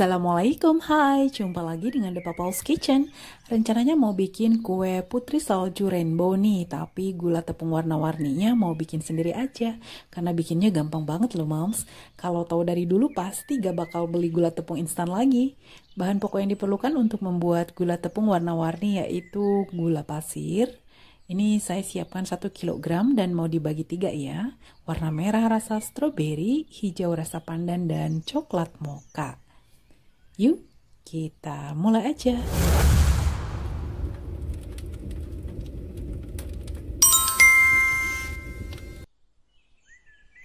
Assalamualaikum, hai Jumpa lagi dengan The Papa's Kitchen Rencananya mau bikin kue putri salju rainbow nih Tapi gula tepung warna-warninya mau bikin sendiri aja Karena bikinnya gampang banget loh moms Kalau tahu dari dulu pasti gak bakal beli gula tepung instan lagi Bahan pokok yang diperlukan untuk membuat gula tepung warna-warni yaitu gula pasir ini saya siapkan 1 kg dan mau dibagi tiga ya. Warna merah rasa stroberi, hijau rasa pandan, dan coklat mocha. Yuk, kita mulai aja.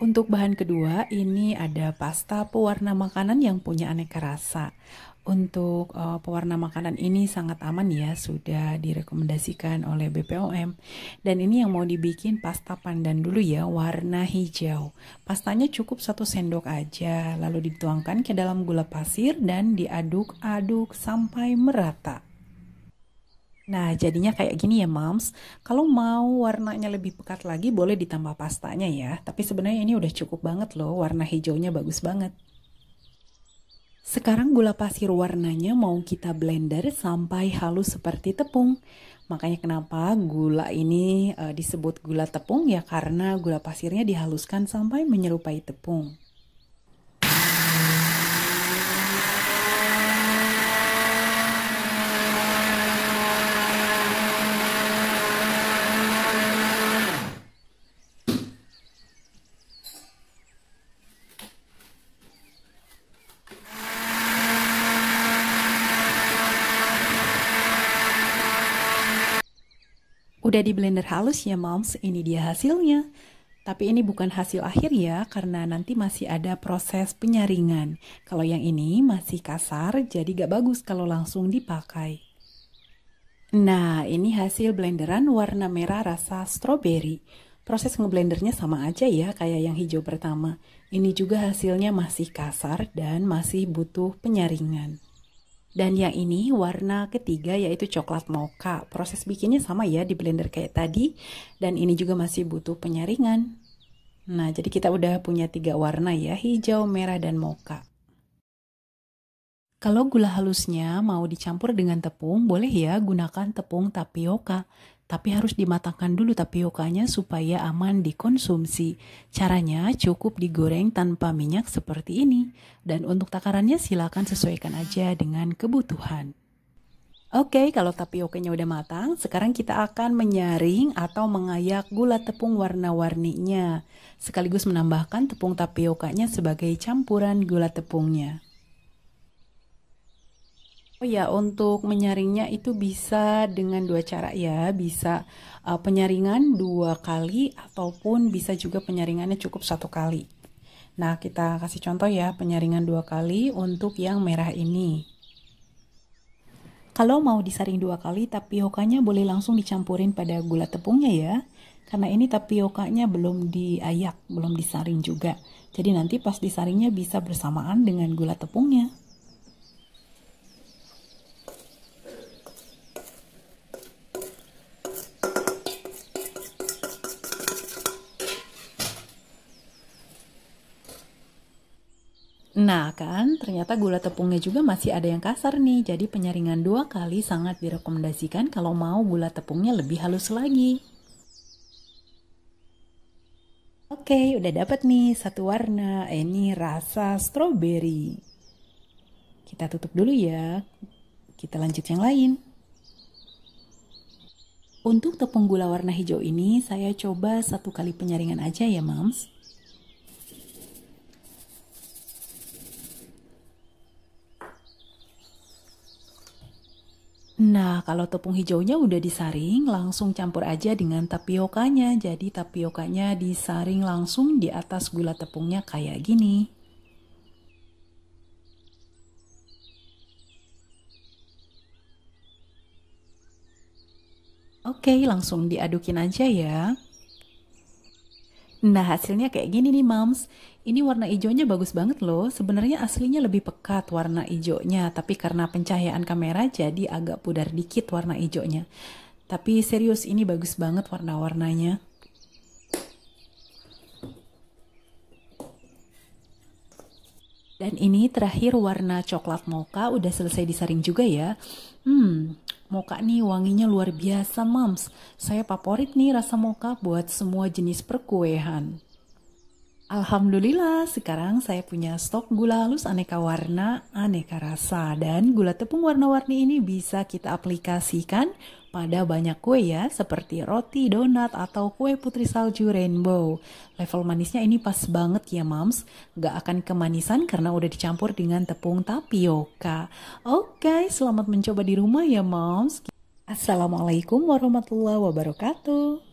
Untuk bahan kedua, ini ada pasta pewarna makanan yang punya aneka rasa. Untuk uh, pewarna makanan ini sangat aman ya, sudah direkomendasikan oleh BPOM. Dan ini yang mau dibikin pasta pandan dulu ya, warna hijau. Pastanya cukup satu sendok aja, lalu dituangkan ke dalam gula pasir dan diaduk-aduk sampai merata. Nah, jadinya kayak gini ya, Moms. Kalau mau warnanya lebih pekat lagi, boleh ditambah pastanya ya. Tapi sebenarnya ini udah cukup banget loh, warna hijaunya bagus banget. Sekarang gula pasir warnanya mau kita blender sampai halus seperti tepung. Makanya kenapa gula ini eh, disebut gula tepung ya karena gula pasirnya dihaluskan sampai menyerupai tepung. Udah di blender halus ya moms, ini dia hasilnya. Tapi ini bukan hasil akhir ya, karena nanti masih ada proses penyaringan. Kalau yang ini masih kasar, jadi gak bagus kalau langsung dipakai. Nah, ini hasil blenderan warna merah rasa strawberry. Proses ngeblendernya sama aja ya, kayak yang hijau pertama. Ini juga hasilnya masih kasar dan masih butuh penyaringan. Dan yang ini warna ketiga yaitu coklat mocha. Proses bikinnya sama ya di blender kayak tadi. Dan ini juga masih butuh penyaringan. Nah, jadi kita udah punya tiga warna ya, hijau, merah, dan mocha. Kalau gula halusnya mau dicampur dengan tepung, boleh ya gunakan tepung tapioka tapi harus dimatangkan dulu tapiokanya supaya aman dikonsumsi. Caranya cukup digoreng tanpa minyak seperti ini. Dan untuk takarannya silakan sesuaikan aja dengan kebutuhan. Oke, okay, kalau tapiokanya udah matang, sekarang kita akan menyaring atau mengayak gula tepung warna-warninya, sekaligus menambahkan tepung tapiokanya sebagai campuran gula tepungnya. Oh ya, untuk menyaringnya itu bisa dengan dua cara ya, bisa uh, penyaringan dua kali ataupun bisa juga penyaringannya cukup satu kali. Nah, kita kasih contoh ya, penyaringan dua kali untuk yang merah ini. Kalau mau disaring dua kali, tapiokanya boleh langsung dicampurin pada gula tepungnya ya. Karena ini tapiokanya belum diayak, belum disaring juga. Jadi nanti pas disaringnya bisa bersamaan dengan gula tepungnya. Nah kan, ternyata gula tepungnya juga masih ada yang kasar nih, jadi penyaringan dua kali sangat direkomendasikan kalau mau gula tepungnya lebih halus lagi. Oke, udah dapat nih satu warna, eh, ini rasa strawberry. Kita tutup dulu ya, kita lanjut yang lain. Untuk tepung gula warna hijau ini, saya coba satu kali penyaringan aja ya, Mams. Nah, kalau tepung hijaunya udah disaring, langsung campur aja dengan tapiokanya. Jadi tapiokanya disaring langsung di atas gula tepungnya kayak gini. Oke, langsung diadukin aja ya. Nah hasilnya kayak gini nih moms, ini warna hijaunya bagus banget loh, sebenarnya aslinya lebih pekat warna hijaunya, tapi karena pencahayaan kamera jadi agak pudar dikit warna hijaunya. Tapi serius ini bagus banget warna-warnanya. Dan ini terakhir warna coklat mocha udah selesai disaring juga ya. Hmm, Moka nih wanginya luar biasa, Mams. Saya favorit nih rasa moka buat semua jenis perkuehan. Alhamdulillah, sekarang saya punya stok gula halus aneka warna, aneka rasa, dan gula tepung warna-warni ini bisa kita aplikasikan pada banyak kue ya, seperti roti, donat, atau kue putri salju rainbow. Level manisnya ini pas banget ya, mams. Gak akan kemanisan karena udah dicampur dengan tepung tapioka. Oke, selamat mencoba di rumah ya, mams. Assalamualaikum warahmatullahi wabarakatuh.